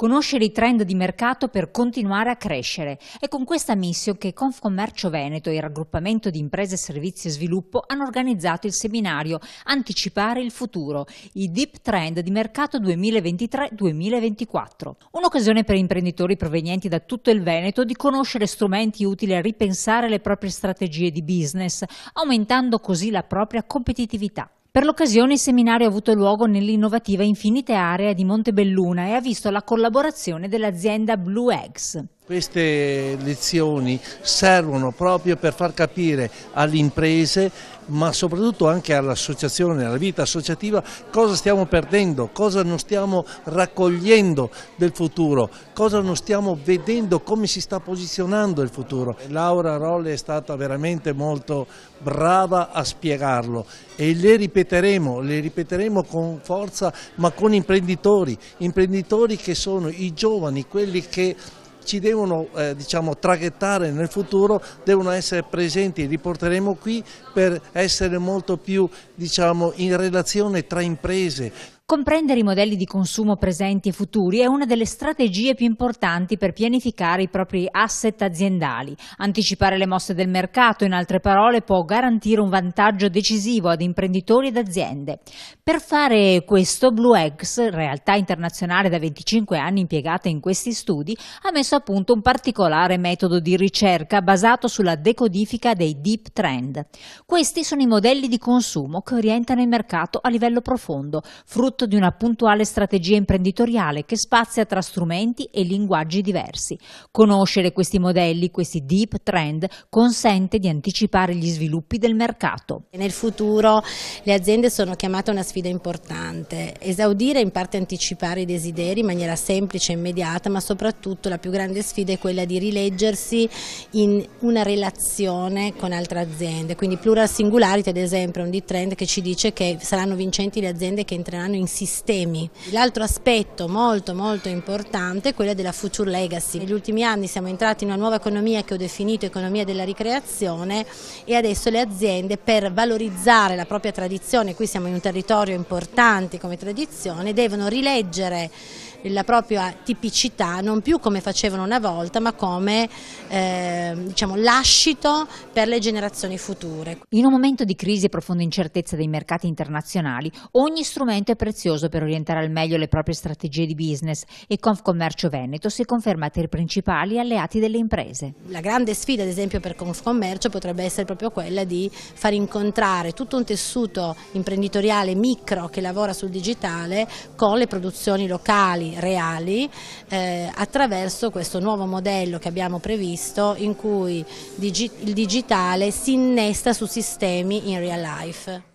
conoscere i trend di mercato per continuare a crescere. È con questa missione che Confcommercio Veneto e il raggruppamento di imprese, servizi e sviluppo hanno organizzato il seminario Anticipare il futuro, i Deep Trend di mercato 2023-2024. Un'occasione per imprenditori provenienti da tutto il Veneto di conoscere strumenti utili a ripensare le proprie strategie di business, aumentando così la propria competitività. Per l'occasione il seminario ha avuto luogo nell'innovativa Infinite Area di Montebelluna e ha visto la collaborazione dell'azienda Blue Eggs. Queste lezioni servono proprio per far capire alle imprese ma soprattutto anche all'associazione, alla vita associativa, cosa stiamo perdendo, cosa non stiamo raccogliendo del futuro, cosa non stiamo vedendo, come si sta posizionando il futuro. Laura Rolle è stata veramente molto brava a spiegarlo e le ripeteremo, le ripeteremo con forza ma con imprenditori, imprenditori che sono i giovani, quelli che ci devono eh, diciamo, traghettare nel futuro, devono essere presenti, li porteremo qui per essere molto più diciamo, in relazione tra imprese. Comprendere i modelli di consumo presenti e futuri è una delle strategie più importanti per pianificare i propri asset aziendali. Anticipare le mosse del mercato, in altre parole, può garantire un vantaggio decisivo ad imprenditori ed aziende. Per fare questo, Blue Eggs, realtà internazionale da 25 anni impiegata in questi studi, ha messo a punto un particolare metodo di ricerca basato sulla decodifica dei deep trend. Questi sono i modelli di consumo che orientano il mercato a livello profondo, frutto frutto di una puntuale strategia imprenditoriale che spazia tra strumenti e linguaggi diversi. Conoscere questi modelli, questi deep trend, consente di anticipare gli sviluppi del mercato. Nel futuro le aziende sono chiamate a una sfida importante, esaudire e in parte anticipare i desideri in maniera semplice e immediata, ma soprattutto la più grande sfida è quella di rileggersi in una relazione con altre aziende, quindi plural singularity ad esempio è un deep trend che ci dice che saranno vincenti le aziende che entreranno in sistemi. L'altro aspetto molto molto importante è quello della future legacy. Negli ultimi anni siamo entrati in una nuova economia che ho definito economia della ricreazione e adesso le aziende per valorizzare la propria tradizione, qui siamo in un territorio importante come tradizione, devono rileggere la propria tipicità non più come facevano una volta ma come eh, diciamo, lascito per le generazioni future. In un momento di crisi e profonda incertezza dei mercati internazionali ogni strumento è prezioso prezioso per orientare al meglio le proprie strategie di business e Confcommercio Veneto si è confermati i principali alleati delle imprese. La grande sfida ad esempio per Confcommercio potrebbe essere proprio quella di far incontrare tutto un tessuto imprenditoriale micro che lavora sul digitale con le produzioni locali, reali, eh, attraverso questo nuovo modello che abbiamo previsto in cui digi il digitale si innesta su sistemi in real life.